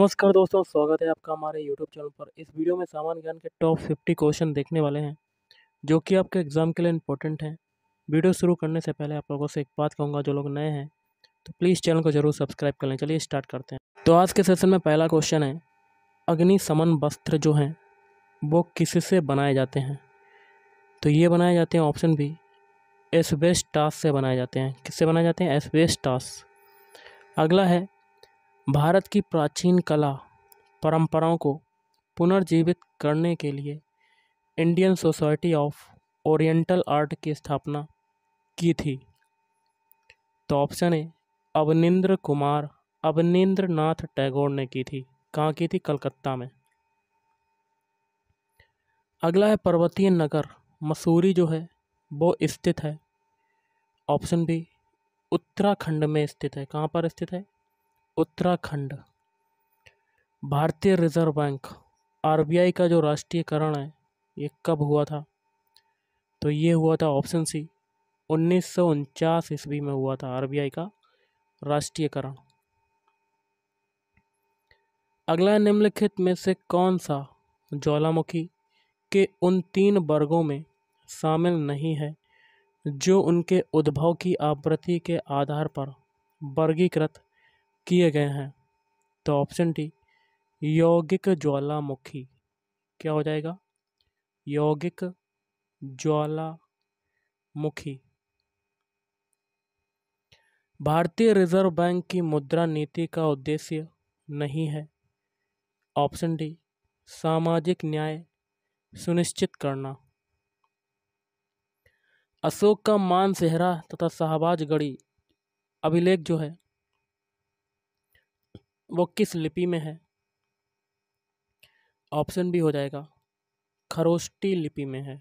नमस्कार दोस्तों स्वागत है आपका हमारे यूट्यूब चैनल पर इस वीडियो में सामान्य ज्ञान के टॉप फिफ्टी क्वेश्चन देखने वाले हैं जो कि आपके एग्ज़ाम के लिए इंपॉर्टेंट हैं वीडियो शुरू करने से पहले आप लोगों से एक बात कहूँगा जो लोग नए हैं तो प्लीज़ चैनल को ज़रूर सब्सक्राइब कर लें चलिए स्टार्ट करते हैं तो आज के सेशन में पहला क्वेश्चन है अग्निशमन वस्त्र जो हैं वो किस से बनाए जाते हैं तो ये बनाए जाते हैं ऑप्शन बी टास्क से बनाए जाते हैं किससे बनाए जाते हैं टास्क अगला है भारत की प्राचीन कला परम्पराओं को पुनर्जीवित करने के लिए Indian society of oriental art की स्थापना की थी तो ऑप्शन ए अवनिंद्र कुमार अवनिंद्र नाथ टैगोर ने की थी कहाँ की थी कलकत्ता में अगला है पर्वतीय नगर मसूरी जो है वो स्थित है ऑप्शन बी उत्तराखंड में स्थित है कहाँ पर स्थित है उत्तराखंड भारतीय रिजर्व बैंक आर का जो राष्ट्रीयकरण है ये कब हुआ था तो ये हुआ था ऑप्शन सी उन्नीस सौ उनचास ईस्वी में हुआ था आरबीआई का राष्ट्रीयकरण अगला निम्नलिखित में से कौन सा ज्वालामुखी के उन तीन वर्गों में शामिल नहीं है जो उनके उद्भव की आवृत्ति के आधार पर वर्गीकृत किए गए हैं तो ऑप्शन डी यौगिक ज्वालामुखी क्या हो जाएगा यौगिक ज्वालामुखी भारतीय रिजर्व बैंक की मुद्रा नीति का उद्देश्य नहीं है ऑप्शन डी सामाजिक न्याय सुनिश्चित करना अशोक का मानसेहरा तथा शाहबाज गढ़ी अभिलेख जो है वो किस लिपि में है ऑप्शन भी हो जाएगा खरोष्टी लिपि में है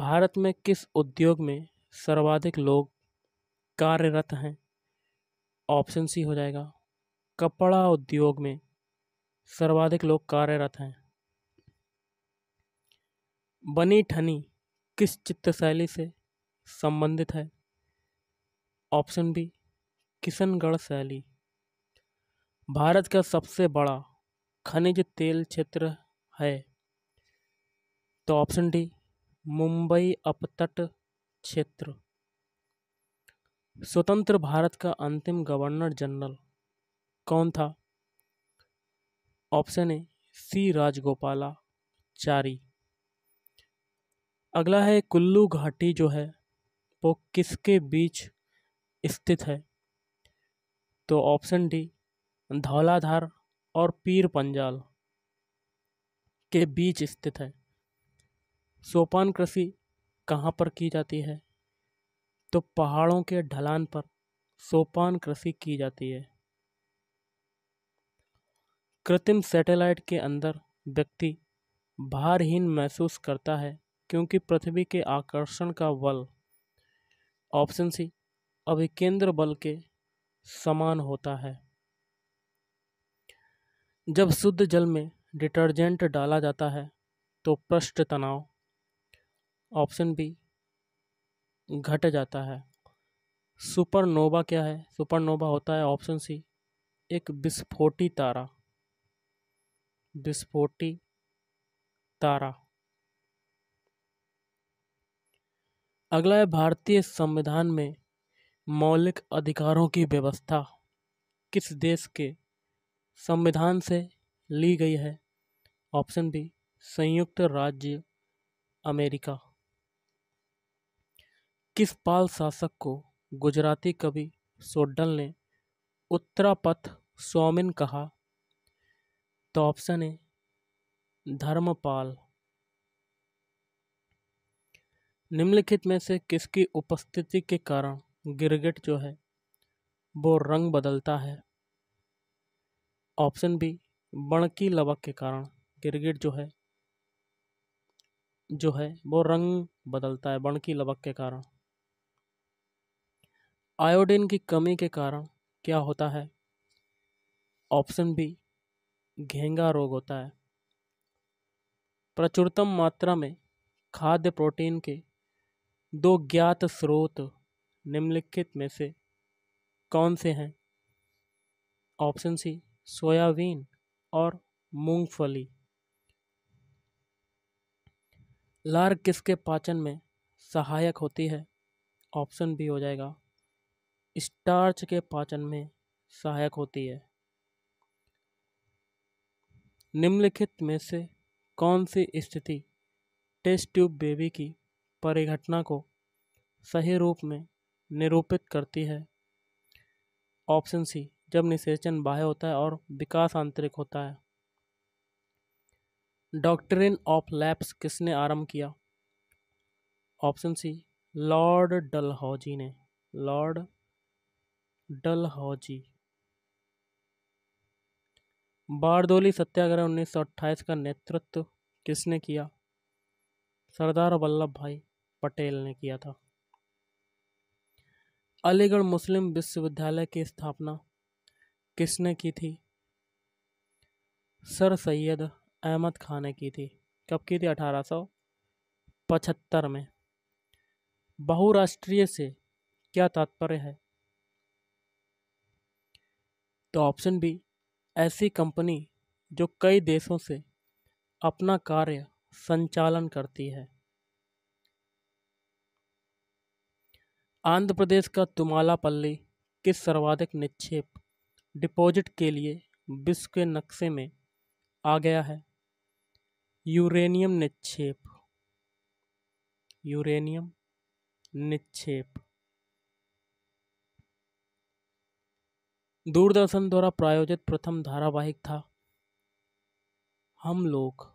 भारत में किस उद्योग में सर्वाधिक लोग कार्यरत हैं ऑप्शन सी हो जाएगा कपड़ा उद्योग में सर्वाधिक लोग कार्यरत हैं बनी ठनी किस चित्रशैली से संबंधित है ऑप्शन बी किशनगढ़ शैली भारत का सबसे बड़ा खनिज तेल क्षेत्र है तो ऑप्शन डी मुंबई अपतट क्षेत्र स्वतंत्र भारत का अंतिम गवर्नर जनरल कौन था ऑप्शन ए सी राजगोपालाचारी अगला है कुल्लू घाटी जो है वो किसके बीच स्थित है तो ऑप्शन डी धौलाधार और पीर पंजाल के बीच स्थित है सोपान कृषि कहाँ पर की जाती है तो पहाड़ों के ढलान पर सोपान कृषि की जाती है कृत्रिम सैटेलाइट के अंदर व्यक्ति भारहीन महसूस करता है क्योंकि पृथ्वी के आकर्षण का बल ऑप्शन सी अभिकेंद्र बल के समान होता है जब शुद्ध जल में डिटर्जेंट डाला जाता है तो पृष्ठ तनाव ऑप्शन बी घट जाता है सुपरनोवा क्या है सुपरनोवा होता है ऑप्शन सी एक विस्फोटी तारा विस्फोटी तारा अगला है भारतीय संविधान में मौलिक अधिकारों की व्यवस्था किस देश के संविधान से ली गई है ऑप्शन बी संयुक्त राज्य अमेरिका किस पाल शासक को गुजराती कवि सोडल ने उत्तरापथ स्वामिन कहा तो ऑप्शन ए धर्मपाल निम्नलिखित में से किसकी उपस्थिति के कारण गिरगिट जो है वो रंग बदलता है ऑप्शन बी बणकी लवक के कारण गिरगिट जो है जो है वो रंग बदलता है बणकी लवक के कारण आयोडीन की कमी के कारण क्या होता है ऑप्शन बी घेंगा रोग होता है प्रचुरतम मात्रा में खाद्य प्रोटीन के दो ज्ञात स्रोत निम्नलिखित में से कौन से हैं ऑप्शन सी सोयाबीन और मूंगफली लार किसके पाचन में सहायक होती है ऑप्शन बी हो जाएगा स्टार्च के पाचन में सहायक होती है निम्नलिखित में से कौन सी स्थिति टेस्ट ट्यूब बेबी की परिघटना को सही रूप में निरूपित करती है ऑप्शन सी जब निषेचन बाह्य होता है और विकास आंतरिक होता है डॉक्ट्रिन ऑफ लैप्स किसने आरंभ किया ऑप्शन सी लॉर्ड डलहौजी ने लॉर्ड डलहौजी बारदोली सत्याग्रह 1928 का नेतृत्व किसने किया सरदार वल्लभ भाई पटेल ने किया था अलीगढ़ मुस्लिम विश्वविद्यालय की स्थापना किसने की थी सर सैयद अहमद खान ने की थी कब की थी अठारह सौ पचहत्तर में बहुराष्ट्रीय से क्या तात्पर्य है तो ऑप्शन बी ऐसी कंपनी जो कई देशों से अपना कार्य संचालन करती है आंध्र प्रदेश का तुमालापल्ली किस सर्वाधिक निक्षेप डिपॉजिट के लिए विश्व के नक्शे में आ गया है यूरेनियम निक्षेप यूरेनियम निक्षेप दूरदर्शन द्वारा प्रायोजित प्रथम धारावाहिक था हम लोग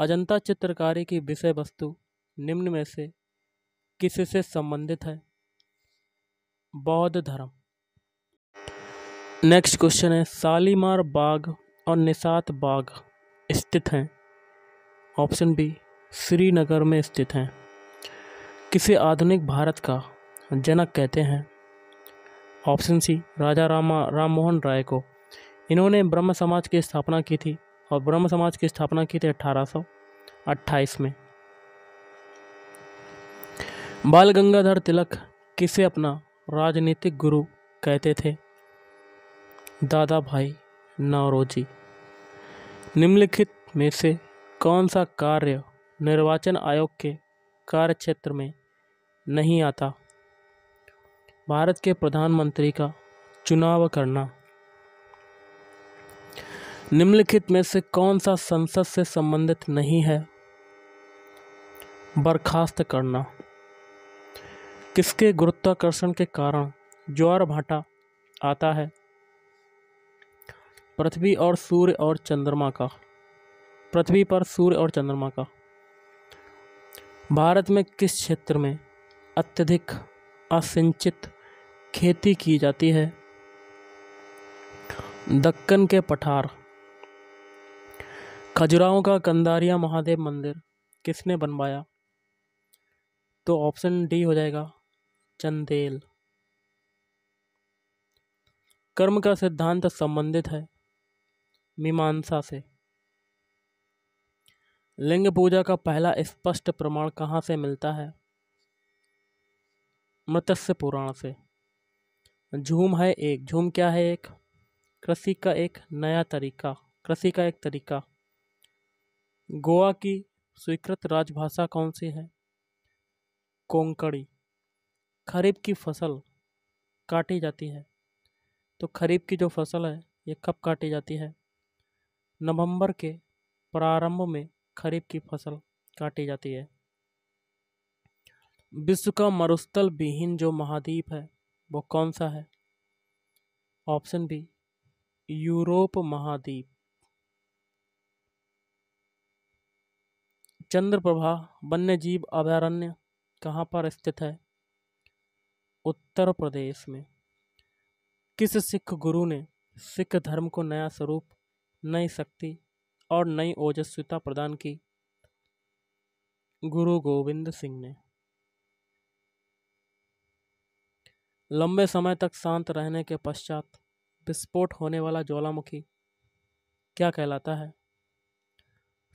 अजंता चित्रकारी की विषय वस्तु निम्न में से किससे संबंधित है बौद्ध धर्म नेक्स्ट क्वेश्चन है सालीमार बाग और निसात बाग स्थित हैं ऑप्शन बी श्रीनगर में स्थित हैं किसे आधुनिक भारत का जनक कहते हैं ऑप्शन सी राजा रामा राम मोहन राय को इन्होंने ब्रह्म समाज की स्थापना की थी और ब्रह्म समाज की स्थापना की थी अठारह में बाल गंगाधर तिलक किसे अपना राजनीतिक गुरु कहते थे दादा भाई नौरोजी निम्नलिखित में से कौन सा कार्य निर्वाचन आयोग के कार्य क्षेत्र में नहीं आता भारत के प्रधानमंत्री का चुनाव करना निम्नलिखित में से कौन सा संसद से संबंधित नहीं है बर्खास्त करना किसके गुरुत्वाकर्षण के कारण ज्वार भाटा आता है पृथ्वी और सूर्य और चंद्रमा का पृथ्वी पर सूर्य और चंद्रमा का भारत में किस क्षेत्र में अत्यधिक असिंचित खेती की जाती है दक्कन के पठार खजुराहों का कंदारिया महादेव मंदिर किसने बनवाया तो ऑप्शन डी हो जाएगा चंदेल कर्म का सिद्धांत संबंधित है मीमांसा से लिंग पूजा का पहला स्पष्ट प्रमाण कहाँ से मिलता है मत्स्य पुराण से झूम है एक झूम क्या है एक कृषि का एक नया तरीका कृषि का एक तरीका गोवा की स्वीकृत राजभाषा कौन सी है कोंकणी खरीफ की फसल काटी जाती है तो खरीफ की जो फसल है ये कब काटी जाती है नवंबर के प्रारंभ में खरीफ की फसल काटी जाती है विश्व का मरुस्थल विहीन जो महाद्वीप है वो कौन सा है ऑप्शन बी यूरोप महाद्वीप चंद्रप्रभा वन्य जीव अभयारण्य कहाँ पर स्थित है उत्तर प्रदेश में किस सिख गुरु ने सिख धर्म को नया स्वरूप नई शक्ति और नई ओजस्विता प्रदान की गुरु गोविंद सिंह ने लंबे समय तक शांत रहने के पश्चात विस्फोट होने वाला ज्वालामुखी क्या कहलाता है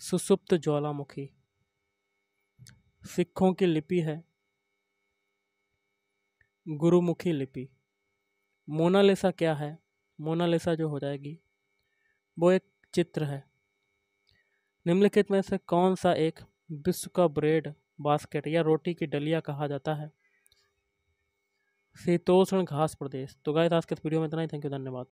सुसुप्त ज्वालामुखी सिखों की लिपि है गुरुमुखी लिपि मोनालिसा क्या है मोनालिसा जो हो जाएगी वो एक चित्र है निम्नलिखित में से कौन सा एक विश्व का ब्रेड बास्केट या रोटी की डलिया कहा जाता है शीतोष्ण घास प्रदेश तो गाय आज के वीडियो में इतना ही थैंक यू धन्यवाद